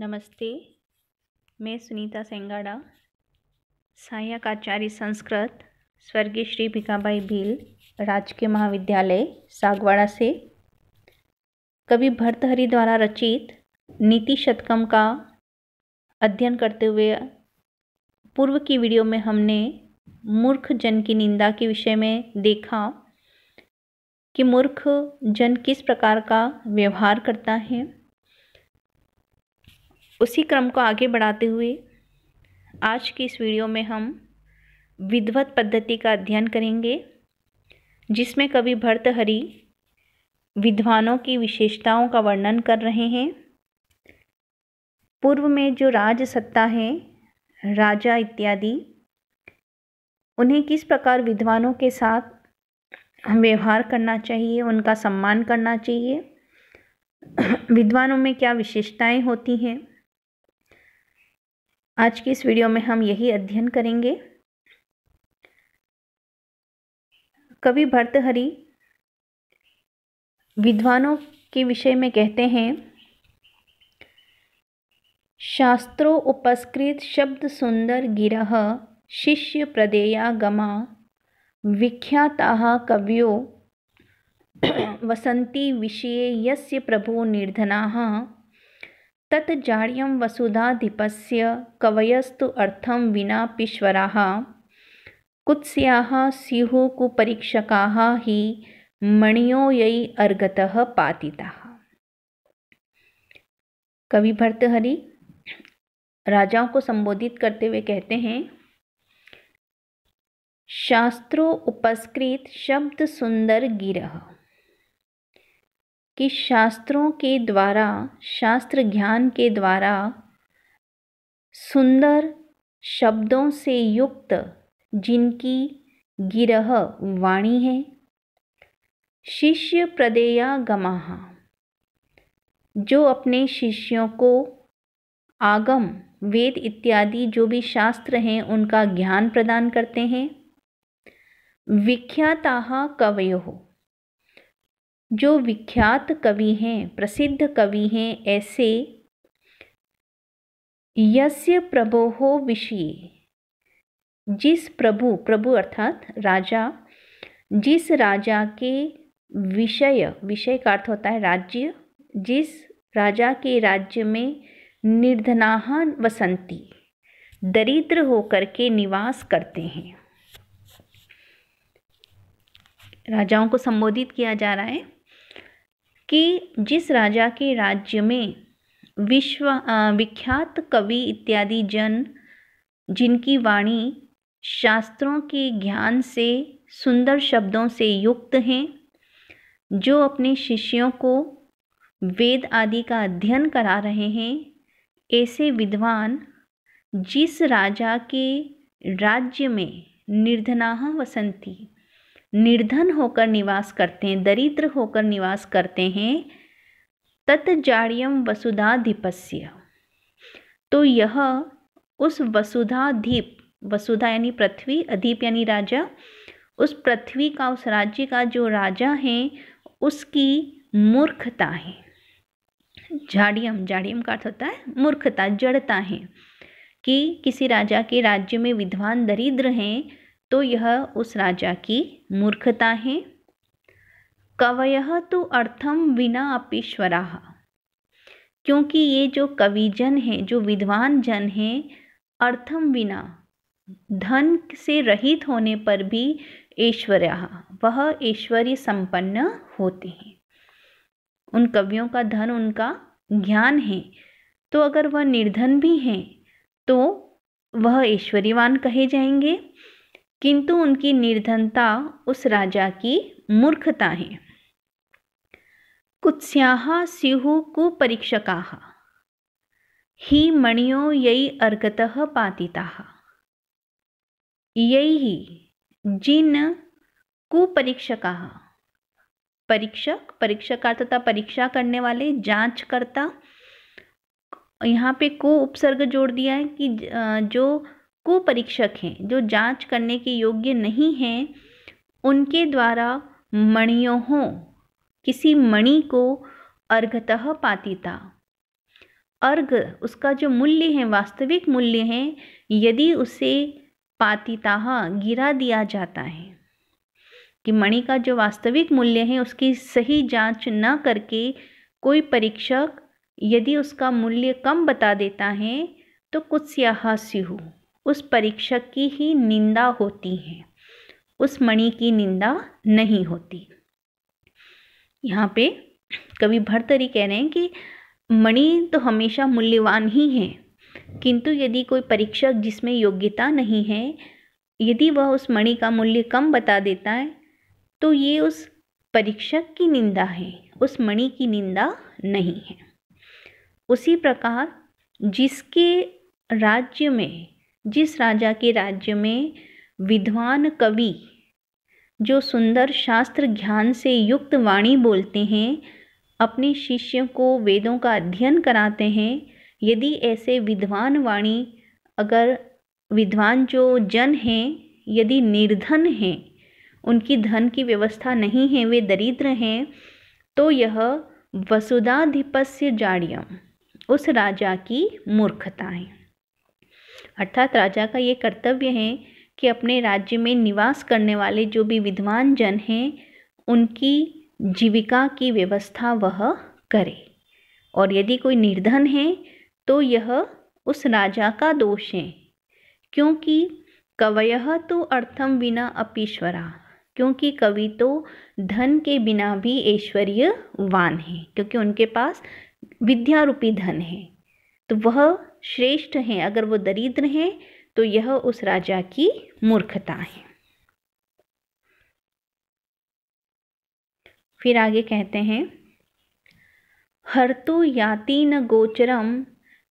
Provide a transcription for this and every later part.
नमस्ते मैं सुनीता सेंगाड़ा आचार्य संस्कृत स्वर्गीय श्री भिकाबाई भील राजकीय महाविद्यालय सागवाड़ा से कवि भरतहरि द्वारा रचित नीति शतकम का अध्ययन करते हुए पूर्व की वीडियो में हमने मूर्ख जन की निंदा के विषय में देखा कि मूर्ख जन किस प्रकार का व्यवहार करता है उसी क्रम को आगे बढ़ाते हुए आज की इस वीडियो में हम विधवत पद्धति का अध्ययन करेंगे जिसमें कवि भर्तहरि विद्वानों की विशेषताओं का वर्णन कर रहे हैं पूर्व में जो राज सत्ता है राजा इत्यादि उन्हें किस प्रकार विद्वानों के साथ व्यवहार करना चाहिए उनका सम्मान करना चाहिए विद्वानों में क्या विशेषताएं होती हैं आज की इस वीडियो में हम यही अध्ययन करेंगे कवि भर्तहरि विद्वानों के विषय में कहते हैं शास्त्रो उपस्कृत शब्द सुंदर गिरह शिष्य प्रदेया गमा विख्याता कवियों वसंती विषय यस्य प्रभु निर्धना तत् जाड्यं वसुधाधिपस्य कवयस्तु विना पिश्वरा कुत्स्या स्युः कुपरीक्षका ही मणियो यई अर्घतः पातिताः कवि भर्तहरि राजाओं को संबोधित करते हुए कहते हैं शास्त्रो उपस्कृत शब्द सुंदर गिरह कि शास्त्रों के द्वारा शास्त्र ज्ञान के द्वारा सुंदर शब्दों से युक्त जिनकी गिरह वाणी है शिष्य प्रदेया गमाह जो अपने शिष्यों को आगम वेद इत्यादि जो भी शास्त्र हैं उनका ज्ञान प्रदान करते हैं विख्याता कवयो जो विख्यात कवि हैं प्रसिद्ध कवि हैं ऐसे यस्य प्रभो विषय जिस प्रभु प्रभु अर्थात राजा जिस राजा के विषय विषय का अर्थ होता है राज्य जिस राजा के राज्य में निर्धनाहा वसंती दरिद्र होकर के निवास करते हैं राजाओं को संबोधित किया जा रहा है कि जिस राजा के राज्य में विश्व विख्यात कवि इत्यादि जन जिनकी वाणी शास्त्रों के ज्ञान से सुंदर शब्दों से युक्त हैं जो अपने शिष्यों को वेद आदि का अध्ययन करा रहे हैं ऐसे विद्वान जिस राजा के राज्य में निर्धनाह वसंती निर्धन होकर निवास करते हैं दरिद्र होकर निवास करते हैं तत् जाड़ियम वसुधाधिपस्य तो यह उस वसुधाधीप वसुधा यानी पृथ्वी अधीप यानी राजा उस पृथ्वी का उस राज्य का जो राजा है उसकी मूर्खता है झाड़ियम झाड़ियम का अर्थ होता है मूर्खता जड़ता है कि किसी राजा के राज्य में विद्वान दरिद्र हैं तो यह उस राजा की मूर्खता है कवय तो अर्थम बिना अपीश्वरा क्योंकि ये जो कविजन है जो विद्वान जन है अर्थम बिना धन से रहित होने पर भी ऐश्वर्या वह ऐश्वर्य संपन्न होते हैं उन कवियों का धन उनका ज्ञान है तो अगर वह निर्धन भी हैं तो वह ऐश्वर्यवान कहे जाएंगे किंतु उनकी निर्धनता उस राजा की मूर्खता है कुत्स्या स्यु परीक्षका ही मणियो यई अर्कत पातिता यही ही जिन कुपरीक्षका परीक्षक परीक्षकार्थ तथा परीक्षा करने वाले जांच करता यहाँ पे को उपसर्ग जोड़ दिया है कि जो कुपरीक्षक हैं जो जांच करने के योग्य नहीं हैं उनके द्वारा मणियों किसी मणि को अर्घतः पातिता अर्घ उसका जो मूल्य है वास्तविक मूल्य है यदि उसे पातिता गिरा दिया जाता है कि मणि का जो वास्तविक मूल्य है उसकी सही जांच न करके कोई परीक्षक यदि उसका मूल्य कम बता देता है तो कुछ स्याहा स्यू उस परीक्षक की ही निंदा होती है उस मणि की निंदा नहीं होती यहाँ पे कवि भरतरी कह रहे हैं कि मणि तो हमेशा मूल्यवान ही है किंतु यदि कोई परीक्षक जिसमें योग्यता नहीं है यदि वह उस मणि का मूल्य कम बता देता है तो ये उस परीक्षक की निंदा है उस मणि की निंदा नहीं है उसी प्रकार जिसके राज्य में जिस राजा के राज्य में विद्वान कवि जो सुंदर शास्त्र ज्ञान से युक्त वाणी बोलते हैं अपने शिष्यों को वेदों का अध्ययन कराते हैं यदि ऐसे विद्वान वाणी अगर विद्वान जो जन हैं यदि निर्धन हैं उनकी धन की व्यवस्था नहीं है वे दरिद्र हैं तो यह वसुधाधिपस्य जाड़ियम उस राजा की मूर्खता है अर्थात राजा का ये कर्तव्य है कि अपने राज्य में निवास करने वाले जो भी विद्वान जन हैं उनकी जीविका की व्यवस्था वह करे और यदि कोई निर्धन है तो यह उस राजा का दोष है क्योंकि कवय तो अर्थम बिना अपीश्वरा क्योंकि कवि तो धन के बिना भी ऐश्वर्यवान है क्योंकि उनके पास विद्या रूपी धन है तो वह श्रेष्ठ हैं अगर वो दरिद्र हैं तो यह उस राजा की मूर्खता है फिर आगे कहते हैं हर्तु याति न गोचरम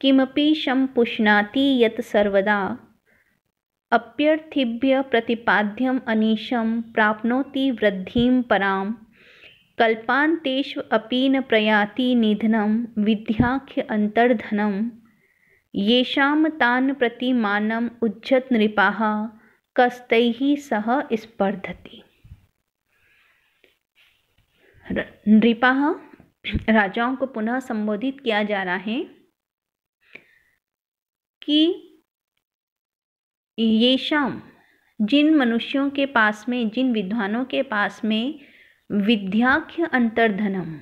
किमपी शम पुष्णाति यत सर्वदा अप्यर्थिभ्य प्रतिपाद्यम अनीशम प्राप्नोति वृद्धिम पराम कल्पांतेष्व अपीन प्रयाति निधनम विद्याख्य अंतर्धनम येषां तान प्रति मानम उज्जत नृपा कस्त सह स्पर्धति नृपा राजाओं को पुनः संबोधित किया जा रहा है कि ये शाम जिन मनुष्यों के पास में जिन विद्वानों के पास में विद्याख्य अंतर्धनम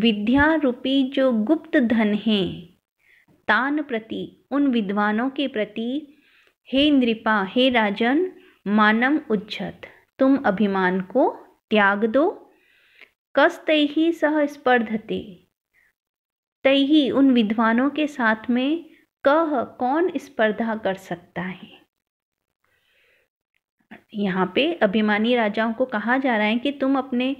विद्या रूपी जो गुप्त धन है तान प्रति उन विद्वानों के प्रति हे नृपा हे राजन मानम उज्जत तुम अभिमान को त्याग दो कस ही सह स्पर्धते तैही उन विद्वानों के साथ में कह कौन स्पर्धा कर सकता है यहाँ पे अभिमानी राजाओं को कहा जा रहा है कि तुम अपने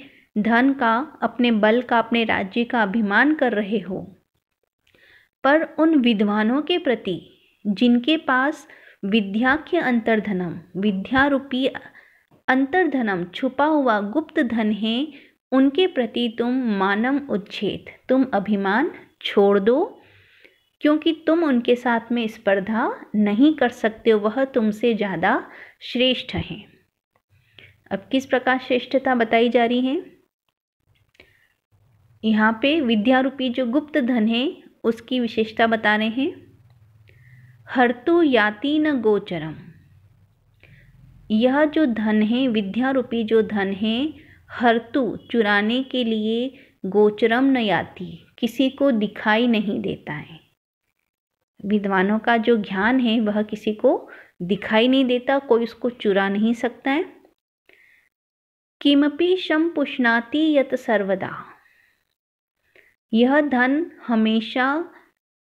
धन का अपने बल का अपने राज्य का अभिमान कर रहे हो पर उन विद्वानों के प्रति जिनके पास विद्या के अंतर्धनम विद्यारूपी अंतर्धनम छुपा हुआ गुप्त धन है उनके प्रति तुम मानम उच्छेद तुम अभिमान छोड़ दो क्योंकि तुम उनके साथ में स्पर्धा नहीं कर सकते वह तुमसे ज़्यादा श्रेष्ठ हैं अब किस प्रकार श्रेष्ठता बताई जा रही है यहाँ पे विद्यारूपी जो गुप्त धन है उसकी विशेषता बता रहे हैं हर्तु याति न गोचरम यह जो धन है विद्या रूपी जो धन है हर्तु चुराने के लिए गोचरम न याति किसी को दिखाई नहीं देता है विद्वानों का जो ज्ञान है वह किसी को दिखाई नहीं देता कोई उसको चुरा नहीं सकता है किमपि शम पुष्णाति यत सर्वदा यह धन हमेशा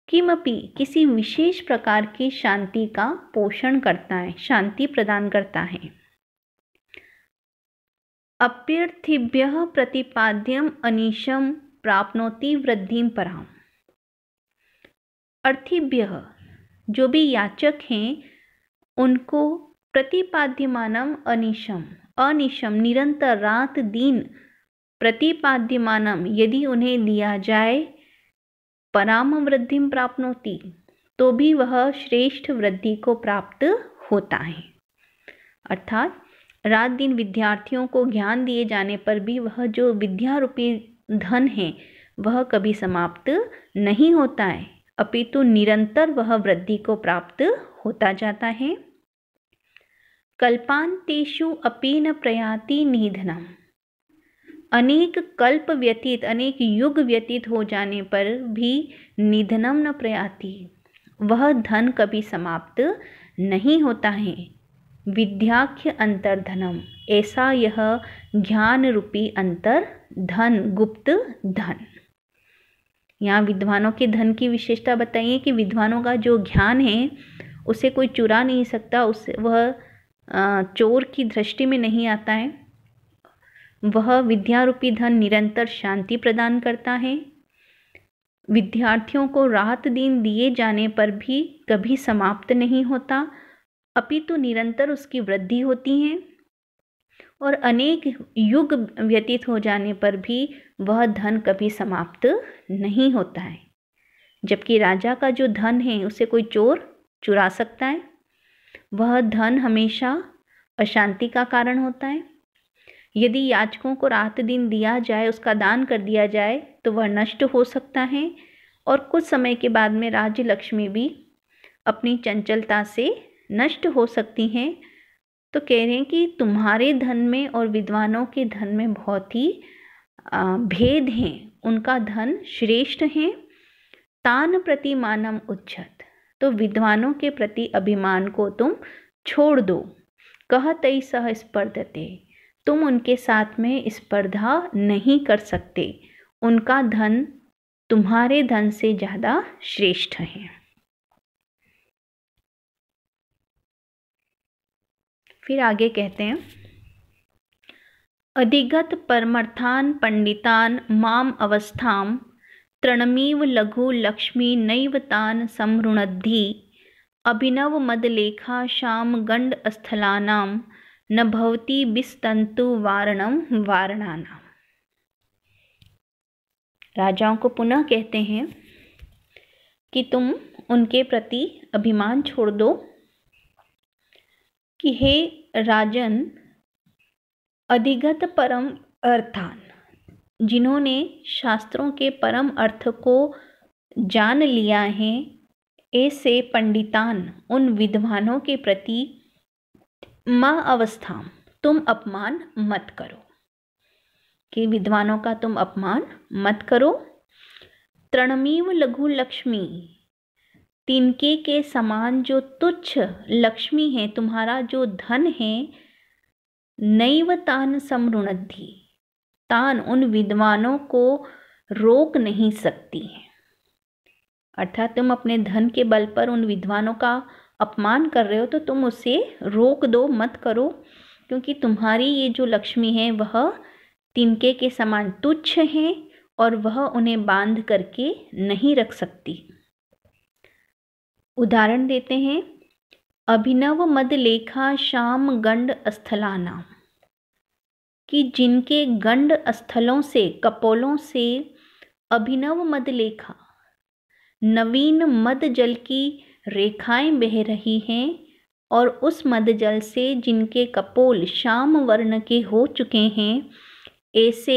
किमपि किसी विशेष प्रकार की शांति का पोषण करता है शांति प्रदान करता है अप्यर्थिभ्य प्रतिपाद्यम अनिशम प्राप्नोति वृद्धि पराम अर्थिभ्य जो भी याचक हैं उनको प्रतिपाद्यमानम अनिशम अनिशम निरंतर रात दिन प्रतिपाद्यमानम यदि उन्हें दिया जाए पराम वृद्धि प्राप्त तो भी वह श्रेष्ठ वृद्धि को प्राप्त होता है अर्थात रात दिन विद्यार्थियों को ज्ञान दिए जाने पर भी वह जो विद्या रूपी धन है वह कभी समाप्त नहीं होता है अपितु निरंतर वह वृद्धि को प्राप्त होता जाता है कल्पांतेषु अपी न प्रयाति निधनम अनेक कल्प व्यतीत अनेक युग व्यतीत हो जाने पर भी निधनम न प्रयाति वह धन कभी समाप्त नहीं होता है विद्याख्य अंतर्धनम ऐसा यह ज्ञान रूपी अंतर धन गुप्त धन यहाँ विद्वानों के धन की विशेषता बताइए कि विद्वानों का जो ज्ञान है उसे कोई चुरा नहीं सकता उस वह चोर की दृष्टि में नहीं आता है वह विद्यारूपी धन निरंतर शांति प्रदान करता है विद्यार्थियों को रात दिन दिए जाने पर भी कभी समाप्त नहीं होता अपितु निरंतर उसकी वृद्धि होती है और अनेक युग व्यतीत हो जाने पर भी वह धन कभी समाप्त नहीं होता है जबकि राजा का जो धन है उसे कोई चोर चुरा सकता है वह धन हमेशा अशांति का कारण होता है यदि याचकों को रात दिन दिया जाए उसका दान कर दिया जाए तो वह नष्ट हो सकता है और कुछ समय के बाद में राज्य लक्ष्मी भी अपनी चंचलता से नष्ट हो सकती हैं तो कह रहे हैं कि तुम्हारे धन में और विद्वानों के धन में बहुत ही भेद हैं उनका धन श्रेष्ठ हैं तान प्रति मानम उच्छत तो विद्वानों के प्रति अभिमान को तुम छोड़ दो कह तई सह स्पर्धते तुम उनके साथ में स्पर्धा नहीं कर सकते उनका धन तुम्हारे धन से ज़्यादा श्रेष्ठ है फिर आगे कहते हैं अधिगत परमर्थान पंडितान माम अवस्थाम तृणमीव लघु लक्ष्मी नैव तान समृणद्धि अभिनव मदलेखा श्याम गंड स्थलानाम न भवती बिस्तंतु वारणम वारणाना राजाओं को पुनः कहते हैं कि तुम उनके प्रति अभिमान छोड़ दो कि हे राजन अधिगत परम अर्थान जिन्होंने शास्त्रों के परम अर्थ को जान लिया है ऐसे पंडितान उन विद्वानों के प्रति माँ अवस्था तुम अपमान मत करो कि विद्वानों का तुम अपमान मत करो तृणमीव लघु लक्ष्मी तिनके के समान जो तुच्छ लक्ष्मी है तुम्हारा जो धन है नैव तान समृणद्धि तान उन विद्वानों को रोक नहीं सकती है अर्थात तुम अपने धन के बल पर उन विद्वानों का अपमान कर रहे हो तो तुम उसे रोक दो मत करो क्योंकि तुम्हारी ये जो लक्ष्मी है वह तिनके के समान तुच्छ हैं और वह उन्हें बांध करके नहीं रख सकती उदाहरण देते हैं अभिनव मद लेखा श्याम गंड स्थलाना कि जिनके गंड स्थलों से कपोलों से अभिनव मद लेखा नवीन मद जल की रेखाएं बह रही हैं और उस जल से जिनके कपोल श्याम वर्ण के हो चुके हैं ऐसे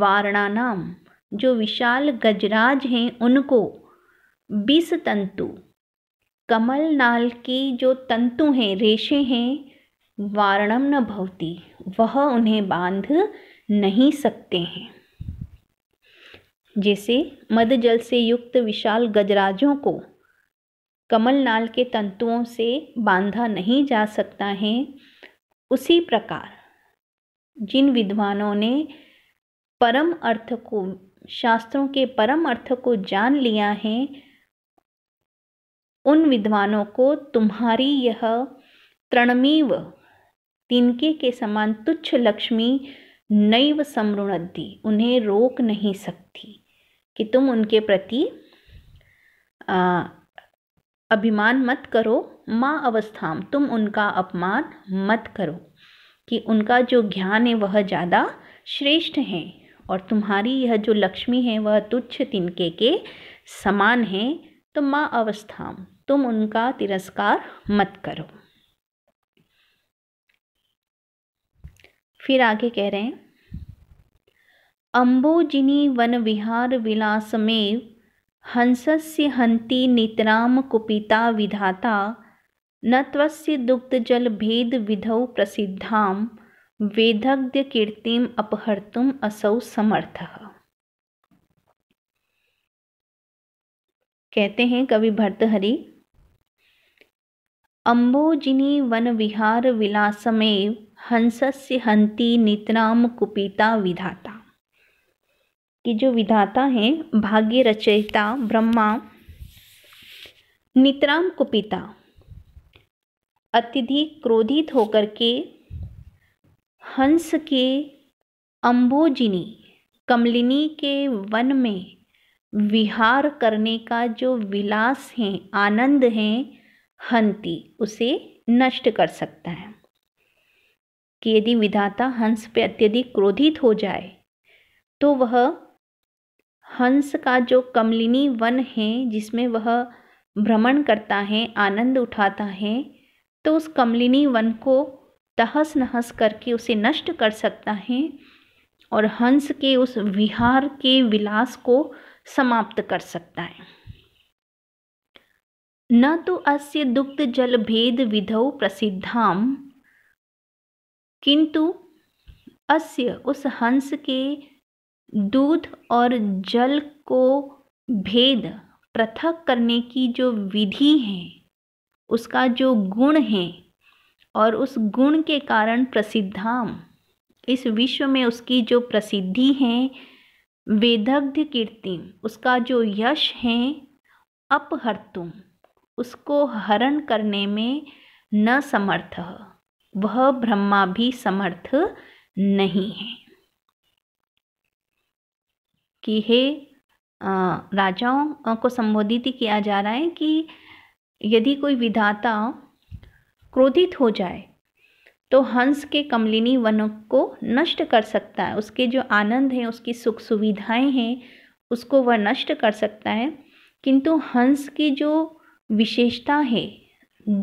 वारणानाम जो विशाल गजराज हैं उनको बीस तंतु कमल नाल की जो तंतु हैं रेशे हैं वारणम न भवती वह उन्हें बांध नहीं सकते हैं जैसे जल से युक्त विशाल गजराजों को कमलनाल के तंतुओं से बांधा नहीं जा सकता है उसी प्रकार जिन विद्वानों ने परम अर्थ को शास्त्रों के परम अर्थ को जान लिया है उन विद्वानों को तुम्हारी यह तृणमीव तिनके के समान तुच्छ लक्ष्मी नैव समृणद्धि उन्हें रोक नहीं सकती कि तुम उनके प्रति अभिमान मत करो माँ अवस्थाम तुम उनका अपमान मत करो कि उनका जो ज्ञान है वह ज़्यादा श्रेष्ठ हैं और तुम्हारी यह जो लक्ष्मी है वह तुच्छ तिनके के समान है तो माँ अवस्थाम तुम उनका तिरस्कार मत करो फिर आगे कह रहे हैं अम्बोजिनी वन विहार विलासमेव हंसस्य हन्ति नितराम कुपिता विधाता न विधौ दुग्धजलभेदविधौ वेदग्ध कीर्तिम अपहर्तुम असौ समर्थ कहते हैं कवि भर्तहरि अम्बोजिनी विलासमेव हंसस्य हन्ति नितराम कुपिता विधाता कि जो विधाता हैं भाग्य रचयिता ब्रह्मा नित्राम कुपिता अत्यधिक क्रोधित होकर के हंस के अम्बोजिनी कमलिनी के वन में विहार करने का जो विलास है आनंद है हंती उसे नष्ट कर सकता है कि यदि विधाता हंस पे अत्यधिक क्रोधित हो जाए तो वह हंस का जो कमलिनी वन है जिसमें वह भ्रमण करता है आनंद उठाता है तो उस कमलिनी वन को तहस नहस करके उसे नष्ट कर सकता है और हंस के उस विहार के विलास को समाप्त कर सकता है न तो अस्य दुग्ध जल भेद विधौ प्रसिद्धाम किंतु अस्य उस हंस के दूध और जल को भेद पृथक करने की जो विधि है उसका जो गुण है और उस गुण के कारण प्रसिद्धाम इस विश्व में उसकी जो प्रसिद्धि है वेदग्ध कीर्ति उसका जो यश है अपहर्तुम उसको हरण करने में न समर्थ वह ब्रह्मा भी समर्थ नहीं है कि हे राजाओं को संबोधित ही किया जा रहा है कि यदि कोई विधाता क्रोधित हो जाए तो हंस के कमलिनी वनों को नष्ट कर सकता है उसके जो आनंद हैं उसकी सुख सुविधाएं हैं उसको वह नष्ट कर सकता है किंतु हंस की जो विशेषता है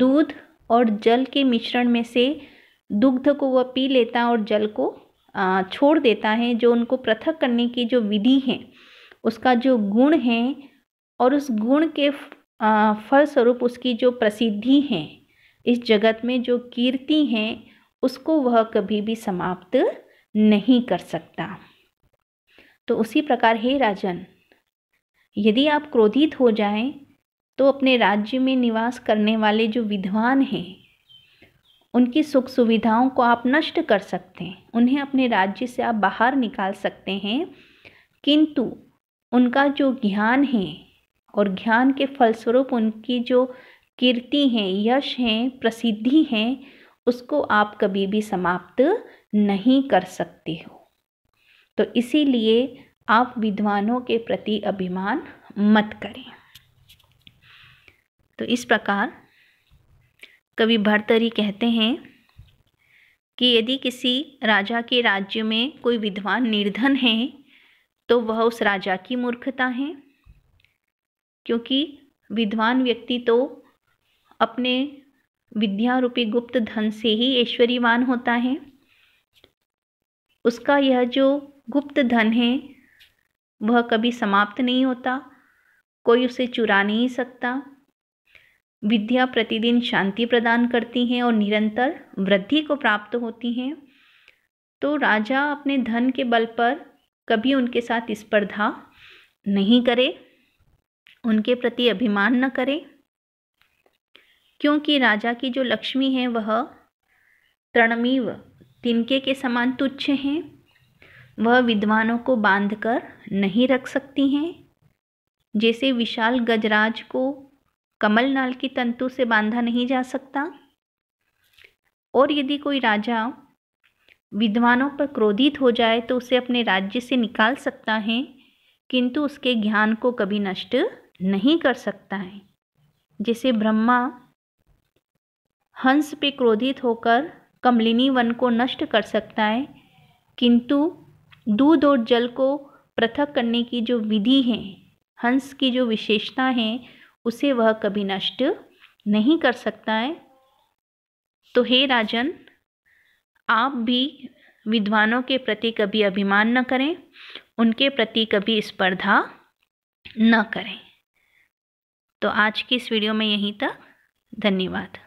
दूध और जल के मिश्रण में से दुग्ध को वह पी लेता है और जल को छोड़ देता है जो उनको पृथक करने की जो विधि है उसका जो गुण है और उस गुण के फलस्वरूप उसकी जो प्रसिद्धि है इस जगत में जो कीर्ति है उसको वह कभी भी समाप्त नहीं कर सकता तो उसी प्रकार हे राजन यदि आप क्रोधित हो जाएं तो अपने राज्य में निवास करने वाले जो विद्वान हैं उनकी सुख सुविधाओं को आप नष्ट कर सकते हैं उन्हें अपने राज्य से आप बाहर निकाल सकते हैं किंतु उनका जो ज्ञान है और ज्ञान के फलस्वरूप उनकी जो कीर्ति हैं यश हैं प्रसिद्धि हैं उसको आप कभी भी समाप्त नहीं कर सकते हो तो इसीलिए आप विद्वानों के प्रति अभिमान मत करें तो इस प्रकार कवि भरतरी कहते हैं कि यदि किसी राजा के राज्य में कोई विद्वान निर्धन है तो वह उस राजा की मूर्खता है क्योंकि विद्वान व्यक्ति तो अपने विद्या रूपी गुप्त धन से ही ऐश्वर्यवान होता है उसका यह जो गुप्त धन है वह कभी समाप्त नहीं होता कोई उसे चुरा नहीं सकता विद्या प्रतिदिन शांति प्रदान करती हैं और निरंतर वृद्धि को प्राप्त होती हैं तो राजा अपने धन के बल पर कभी उनके साथ स्पर्धा नहीं करे उनके प्रति अभिमान न करे क्योंकि राजा की जो लक्ष्मी है वह तृणमीव तिनके के समान तुच्छ हैं वह विद्वानों को बांधकर नहीं रख सकती हैं जैसे विशाल गजराज को कमल नाल की तंतु से बांधा नहीं जा सकता और यदि कोई राजा विद्वानों पर क्रोधित हो जाए तो उसे अपने राज्य से निकाल सकता है किंतु उसके ज्ञान को कभी नष्ट नहीं कर सकता है जैसे ब्रह्मा हंस पे क्रोधित होकर कमलिनी वन को नष्ट कर सकता है किंतु दूध और जल को पृथक करने की जो विधि है हंस की जो विशेषता है उसे वह कभी नष्ट नहीं कर सकता है तो हे राजन आप भी विद्वानों के प्रति कभी अभिमान न करें उनके प्रति कभी स्पर्धा न करें तो आज की इस वीडियो में यहीं तक धन्यवाद